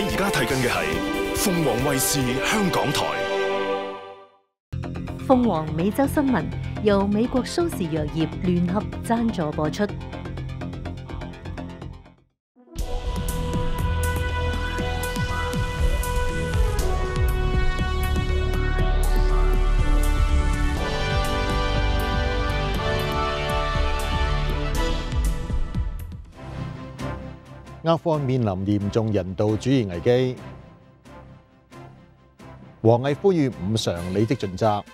你而家睇紧嘅系凤凰卫视香港台，凤凰美洲新闻由美国苏氏药业联合赞助播出。阿富汗面临严重人道主义危机，王毅呼吁五常理即尽责。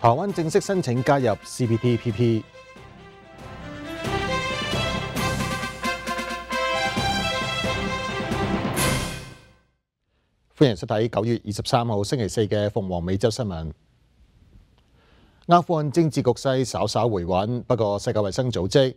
台湾正式申请加入 CPTPP。欢迎收睇九月二十三号星期四嘅凤凰美洲新闻。阿富汗政治局势稍稍回稳，不过世界卫生组织。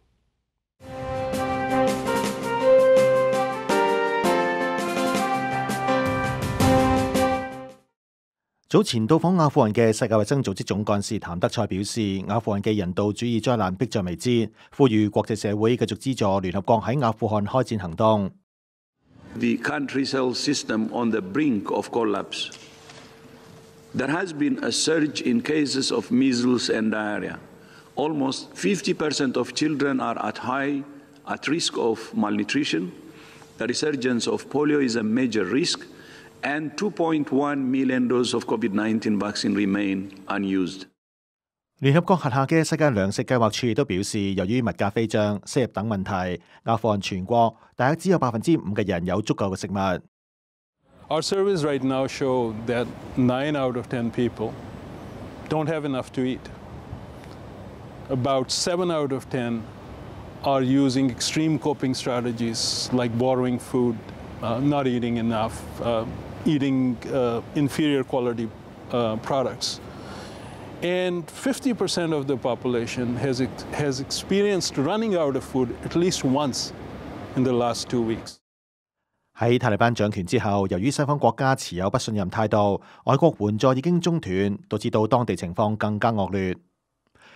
早前到访阿富汗嘅世界卫生组织总干事谭德赛表示，阿富汗嘅人道主义灾难迫在眉睫，呼吁国际社会继续资助联合国喺阿富汗开展行动。The country's health system on the brink of collapse. There has been a surge in cases of measles and diarrhea. Almost fifty percent of children are at high at risk of malnutrition. The resurgence of polio is a major risk. and 2.1 million doses of COVID-19 vaccine remain unused. 聯合國轄下嘅世界糧食計劃署亦都表示，由於物價飛漲、失業等問題，阿富汗全國大約只有百分之五嘅人有足夠嘅食物。Our surveys right now show that nine out of ten people don't have enough to eat. About seven out of ten are using extreme coping strategies like borrowing food, uh, not eating enough, uh, eating uh, inferior quality uh, products. And 50% of the population has, has experienced running out of food at least once in the last two weeks. 喺塔利班掌權之後，由於西方國家持有不信任態度，外國援助已經中斷，導致到當地情況更加惡劣。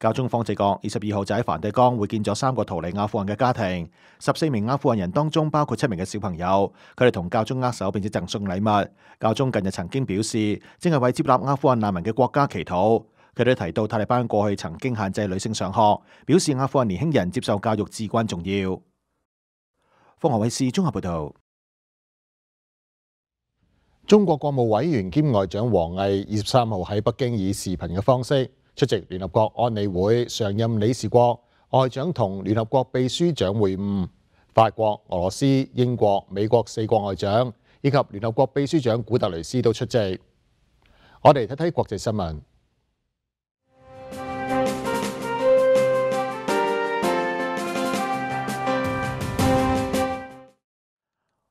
教宗方济各二十二号就喺梵蒂冈会见咗三个逃离阿富汗嘅家庭，十四名阿富汗人当中包括七名嘅小朋友，佢哋同教宗握手并且赠送礼物。教宗近日曾经表示，正系为接纳阿富汗难民嘅国家祈祷。佢哋提到，塔利班过去曾经限制女性上学，表示阿富汗年轻人接受教育至关重要。科豪卫视综合报道，中国国务委员兼外长王毅二十三号喺北京以视频嘅方式。出席聯合國安理會上任理事國外長同聯合國秘書長會晤，法國、俄羅斯、英國、美國四國外長以及聯合國秘書長古特雷斯都出席。我哋睇睇國際新聞。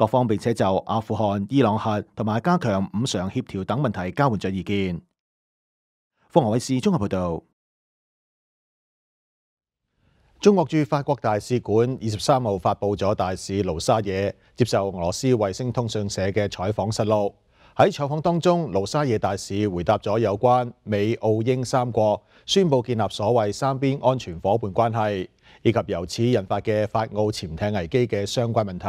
各方并且就阿富汗、伊朗核同埋加强五常协调等问题交换咗意见。凤凰卫视综合报道，中国驻法国大使馆二十三号发布咗大使卢沙野接受俄罗斯卫星通讯社嘅采访实录。喺采访当中，卢沙野大使回答咗有关美、澳、英三国宣布建立所谓三边安全伙伴关系，以及由此引发嘅法澳潜艇危机嘅相关问题。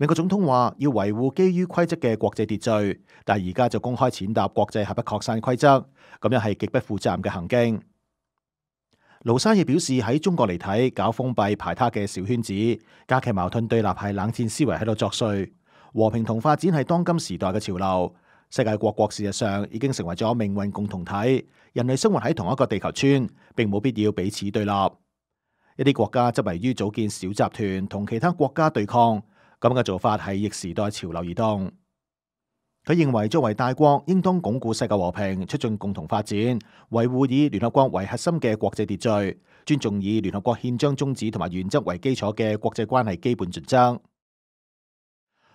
美国总统话要维护基于规则嘅国际秩序，但而家就公开践踏国际核不扩散规则，咁样系极不负责任嘅行径。卢沙亦表示喺中国嚟睇，搞封闭排他嘅小圈子，加剧矛盾对立，系冷战思维喺度作祟。和平同发展系当今时代嘅潮流，世界各国事实上已经成为咗命运共同体。人类生活喺同一个地球村，并冇必要彼此对立。一啲国家执迷于组建小集团，同其他国家对抗。咁嘅做法系逆時代潮流而动。佢认为，作为大国，应当巩固世界和平，促进共同发展，维护以联合国为核心嘅国际秩序，尊重以联合国宪章宗旨同埋原则为基础嘅国际关系基本准则。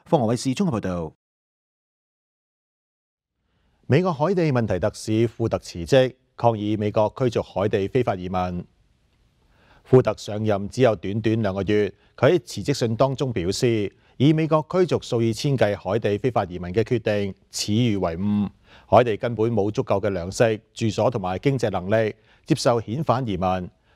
凤凰卫视综合报道：美国海地问题特使库特辞职，抗议美国驱逐海地非法移民。库特上任只有短短两个月，佢喺辞职信当中表示，以美国驱逐数以千计海地非法移民嘅决定，始於为誤。海地根本冇足够嘅粮食、住所同埋经济能力接受遣返移民。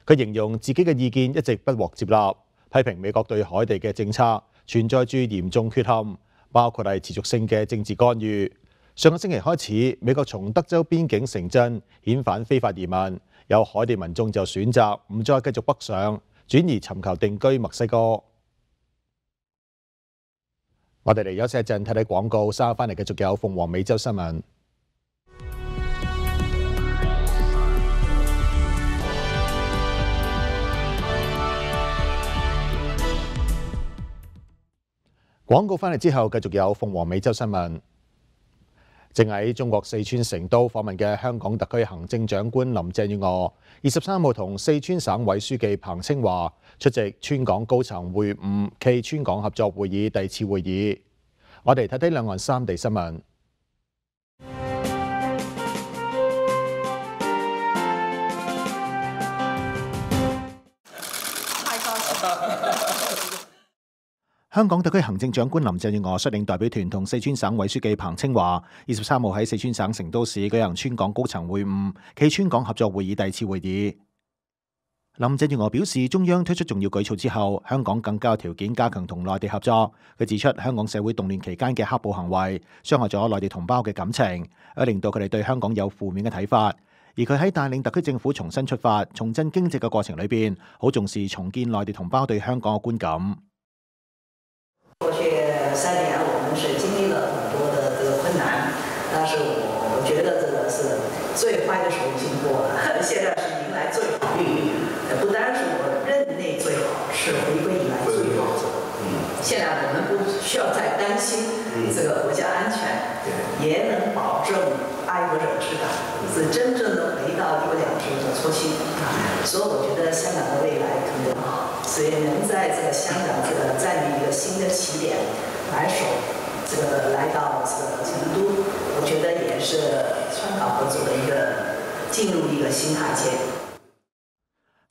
佢形容自己嘅意见一直不获接纳，批评美国对海地嘅政策存在住严重缺陷，包括系持续性嘅政治干预。上个星期开始，美国从德州边境城镇遣返非法移民，有海地民众就选择唔再继续北上，转移寻求定居墨西哥。我哋嚟休息一阵，睇睇广告，稍后翻嚟继续有凤凰美洲新闻。广告翻嚟之后，继续有凤凰美洲新闻。正喺中國四川成都訪問嘅香港特區行政長官林鄭月娥，二十三號同四川省委書記彭清華出席川港高層會晤暨川港合作會議第二次會議。我哋睇睇兩岸三地新聞。香港特区行政长官林郑月娥率领代表团同四川省委书记彭清华二十三号喺四川省成都市举行川港高层会晤暨川港合作会议第二次会议。林郑月娥表示，中央推出重要举措之后，香港更加有条件加强同内地合作。佢指出，香港社会动乱期间嘅黑暴行为，伤害咗内地同胞嘅感情，令到佢哋对香港有负面嘅睇法。而佢喺带领特区政府重新出发、重振经济嘅过程里边，好重视重建内地同胞对香港嘅观感。过去三年，我们是经历了很多的这个困难，但是我觉得这个是最坏的时候经过了，现在是迎来最好。不单是我任内最好，是回归以来最好。现在我们不需要再担心这个国家安全，也能保证爱国者治港，是真正的回到一国两制的初心。所以我觉得香港的未来。所以能在这个香港这个站一个新的起点，来首这个来到这个成都，我觉得也是川港合作的一个进入一个新台阶。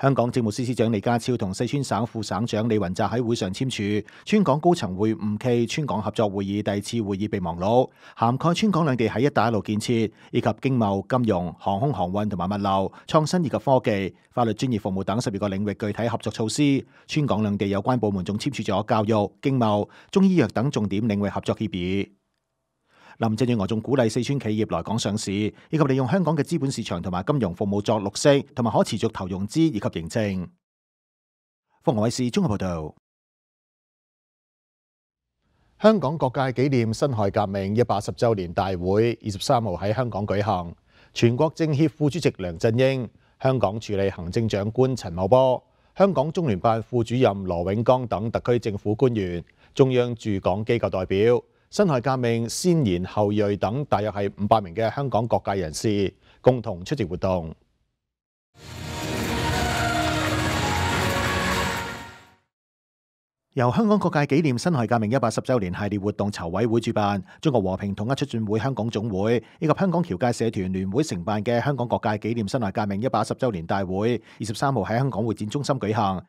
香港政务司司长李家超同四川省副省长李云泽喺会上签署川港高层会晤期川港合作会议第二次会议备忘录，涵盖川港两地喺一带一路建设以及经贸、金融、航空航运同埋物流、创新以及科技、法律专业服务等十二个领域具体合作措施。川港两地有关部门仲签署咗教育、经贸、中医药等重点领域合作协议。林郑月娥仲鼓励四川企业来港上市，以及利用香港嘅资本市场同埋金融服务作绿色，同埋可持续投融资以及认证。凰伟是综合报道。香港各界纪念辛亥革命一百十周年大会二十三号喺香港举行。全国政协副主席梁振英、香港处理行政长官陈茂波、香港中联办副主任罗永刚等特区政府官员、中央驻港机构代表。辛亥革命先贤后裔等大约系五百名嘅香港各界人士共同出席活动。由香港各界纪念辛亥革命一百十周年系列活动筹委会主办，中国和平统一促进会香港总会以及香港侨界社团联会承办嘅香港各界纪念辛亥革命一百十周年大会，二十三号喺香港会展中心举行。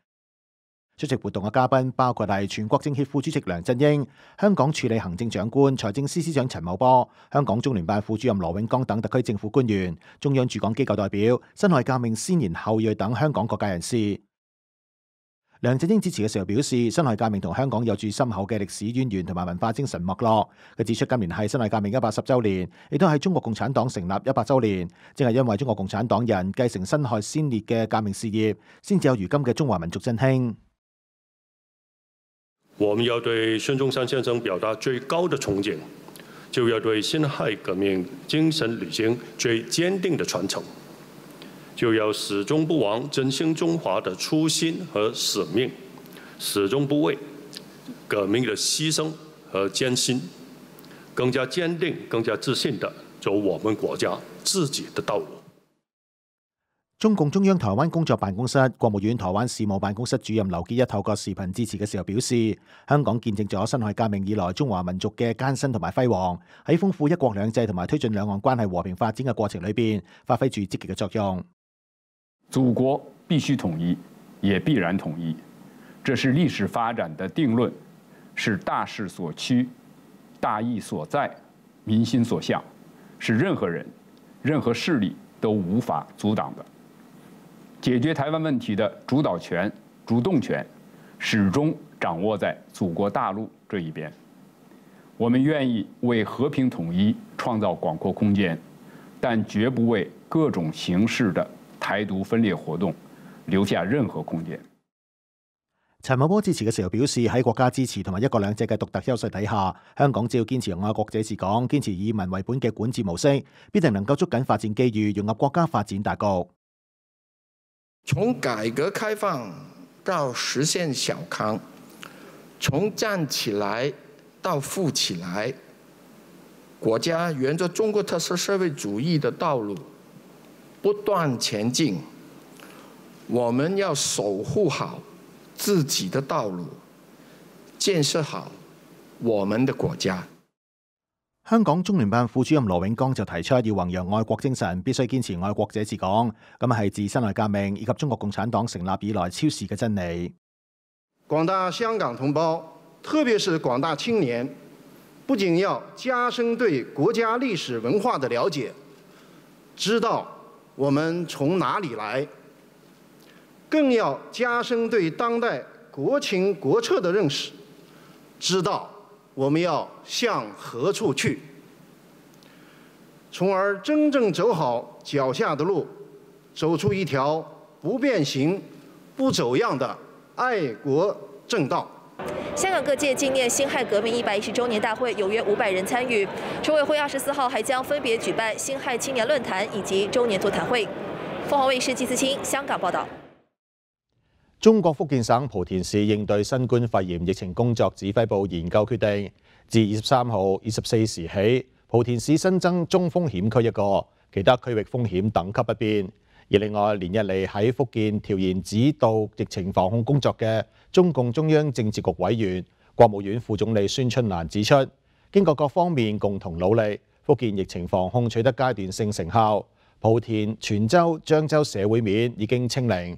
出席活动嘅嘉宾包括系全国政协副主席梁振英、香港处理行政长官财政司司长陈茂波、香港中联办副主任罗永刚等特区政府官员、中央驻港机构代表、辛亥革命先贤后裔等香港各界人士。梁振英致辞嘅时候表示，辛亥革命同香港有住深厚嘅历史渊源同埋文化精神脉络。佢指出，今年系辛亥革命一百十周年，亦都系中国共产党成立一百周年。正系因为中国共产党人继承辛亥先烈嘅革命事业，先至有如今嘅中华民族振兴。我们要对孙中山先生表达最高的崇敬，就要对辛亥革命精神履行最坚定的传承，就要始终不忘振兴中华的初心和使命，始终不畏革命的牺牲和艰辛，更加坚定、更加自信地走我们国家自己的道路。中共中央台湾工作办公室、国务院台湾事务办公室主任刘基一透过视频致辞嘅时候表示：，香港见证咗辛亥革命以来中华民族嘅艰辛同埋辉煌，喺丰富一国两制同埋推进两岸关系和平发展嘅过程里边，发挥住积极嘅作用。祖国必须统一，也必然统一，这是历史发展的定论，是大势所趋、大义所在、民心所向，是任何人、任何势力都无法阻挡的。解决台湾问题的主导权、主动权，始终掌握在祖国大陆这一边。我们愿意为和平统一创造广阔空间，但绝不为各种形式的台独分裂活动留下任何空间。陈茂波致辞嘅时候表示，喺国家支持同埋一国两制嘅独特优势底下，香港只要坚持爱国者治港、坚持以民为本嘅管治模式，必定能够捉紧发展机遇，融入国家发展大局。从改革开放到实现小康，从站起来到富起来，国家沿着中国特色社会主义的道路不断前进。我们要守护好自己的道路，建设好我们的国家。香港中联办副主任罗永刚就提出，要弘扬爱国精神，必须坚持爱国者治港，咁系自身内革命以及中国共产党成立以来超時嘅真理。广大香港同胞，特别是广大青年，不仅要加深对国家历史文化的了解，知道我们从哪里来，更要加深对当代国情国策的认识，知道。我们要向何处去？从而真正走好脚下的路，走出一条不变形、不走样的爱国正道。香港各界纪念辛亥革命一百一十周年大会有约五百人参与，筹委会二十四号还将分别举办辛亥青年论坛以及周年座谈会。凤凰卫视季思清香港报道。中国福建省莆田市应对新冠肺炎疫情工作指挥部研究决定，自二十三号二十四时起，莆田市新增中风险区一个，其他区域风险等级不变。而另外，连日嚟喺福建调研指导疫情防控工作嘅中共中央政治局委员、国务院副总理孙春兰指出，经过各方面共同努力，福建疫情防控取得阶段性成效，莆田、泉州、漳州社会面已经清零。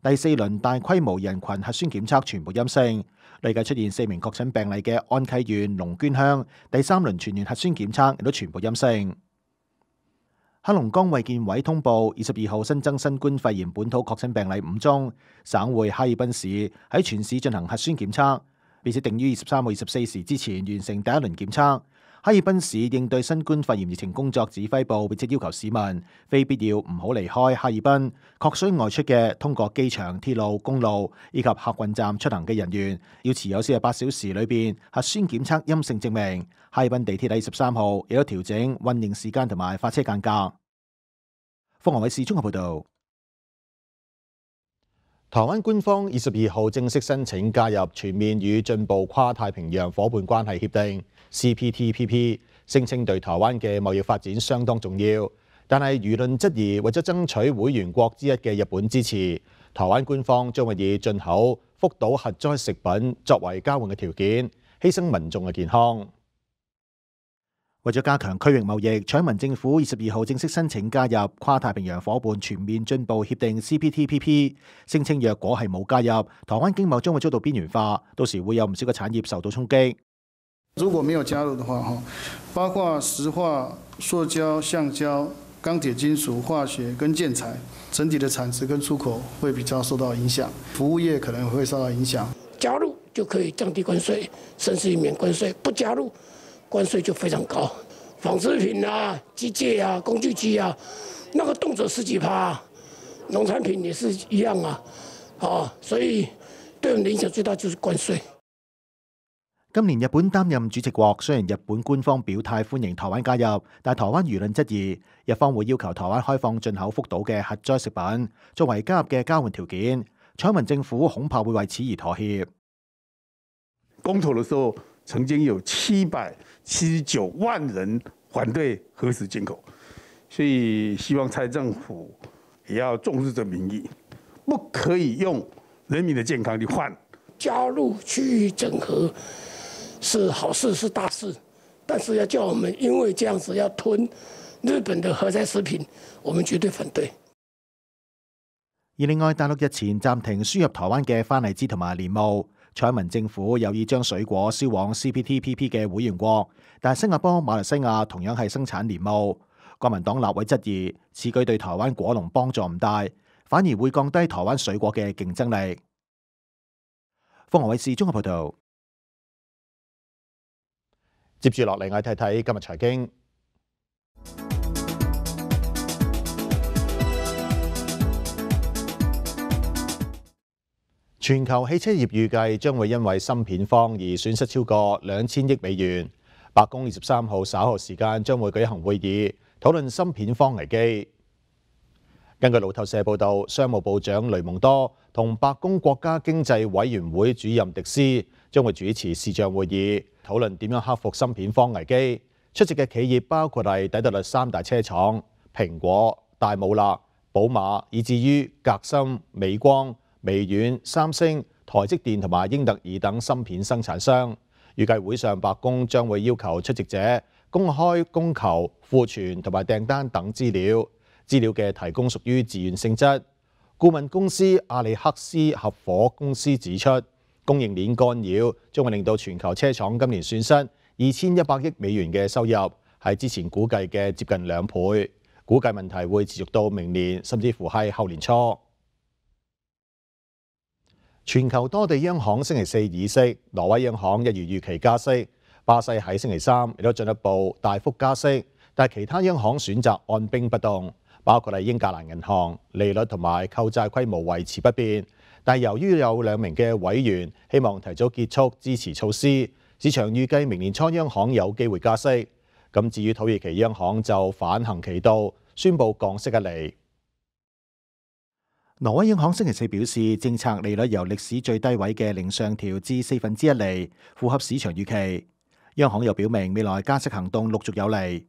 第四輪大規模人群核酸檢測全部陰性，累計出現四名確診病例嘅安溪縣龍娟鄉第三輪全員核酸檢測亦都全部陰性。黑龍江衛健委通報，二十二號新增新冠肺炎本土確診病例五宗，省會哈爾濱市喺全市進行核酸檢測，並且定於二十三號二十四時之前完成第一輪檢測。哈尔滨市应对新冠肺炎疫情工作指挥部并且要求市民非必要唔好离开哈尔滨。确需外出嘅通过机场、铁路、公路以及客运站出行嘅人员要持有四十八小时里边核酸检测阴性证明。哈尔滨地铁喺十三号都调整运营时间同埋发车间隔。凤凰卫视综合报道，台湾官方二十二号正式申请加入全面与进步跨太平洋伙伴关系协定。CPTPP 聲稱對台灣嘅貿易發展相當重要，但係輿論質疑為咗爭取會員國之一嘅日本支持，台灣官方將會以進口福島核災食品作為交換嘅條件，犧牲民眾嘅健康。為咗加強區域貿易，搶民政府二十二號正式申請加入跨太平洋伙伴全面進步協定 （CPTPP），聲稱若果係冇加入，台灣經貿將會遭到邊緣化，到時會有唔少嘅產業受到衝擊。如果没有加入的话，哈，包括石化、塑胶、橡胶、钢铁、金属、化学跟建材，整体的产值跟出口会比较受到影响，服务业可能会受到影响。加入就可以降低关税，甚至于免关税；不加入，关税就非常高。纺织品啊、机械啊、工具机啊，那个动辄十几趴，农产品也是一样啊，啊，所以对我们的影响最大就是关税。今年日本担任主席国，虽然日本官方表态欢迎台湾加入，但台湾舆论质疑，日方会要求台湾开放进口福岛嘅核灾食品作为加入嘅交换条件。蔡文政府恐怕会为此而妥协。投嘅时候，曾经有七百七十九万人反对核实进口，所以希望蔡政府也要重视这民意，不可以用人民的健康嚟换加入区域整合。是好事，是大事，但是要叫我们因为这样子要吞日本的核灾食品，我们绝对反对。而另外，大陆日前暂停输入台湾嘅番荔枝同埋莲雾，蔡文政府有意将水果销往 CPTPP 嘅会员国，但系新加坡、马来西亚同样系生产莲雾。国民党立委质疑此举对台湾果农帮助唔大，反而会降低台湾水果嘅竞争力。凤凰卫视综合报道。接住落嚟，我睇睇今日财经。全球汽车业预计将会因为芯片荒而损失超过两千亿美元。白宫二十三号稍后时间将会举行会议，讨论芯片荒危机。根据路透社报道，商务部长雷蒙多同白宫国家经济委员会主任迪斯。将会主持视像会议，讨论点样克服芯片荒危机。出席嘅企业包括系底特律三大车厂、苹果、戴姆勒、宝马，以至于格新、美光、微软、三星、台积电同埋英特尔等芯片生产商。预计会上，白宫将会要求出席者公开供求、库存同埋订单等资料。资料嘅提供属于自愿性质。顾问公司阿里克斯合伙公司指出。供應鏈干擾將會令到全球車廠今年損失二千一百億美元嘅收入，系之前估計嘅接近兩倍。估計問題會持續到明年，甚至乎系後年初。全球多地央行星期四議息，挪威央行一如預期加息，巴西喺星期三亦都進一步大幅加息，但系其他央行選擇按兵不動，包括係英格蘭銀行利率同埋購债規模維持不變。但由於有兩名嘅委員希望提早結束支持措施，市場預計明年初央行有機會加息。咁至於土耳其央行就反行其道，宣布降息一釐。挪威央行星期四表示，政策利率由歷史最低位嘅零上調至四分之一厘，符合市場預期。央行又表明未來加息行動陸續有利。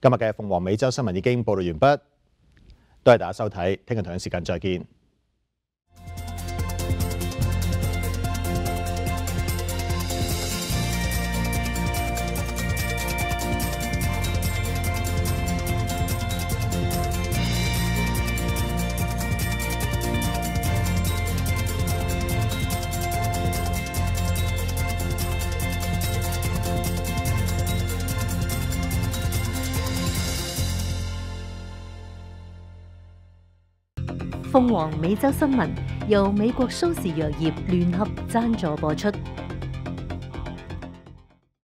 今日嘅凤凰美洲新闻已经报道完毕，多谢大家收睇，听日同样时间再见。凤凰美洲新闻由美国苏氏药业联合赞助播出。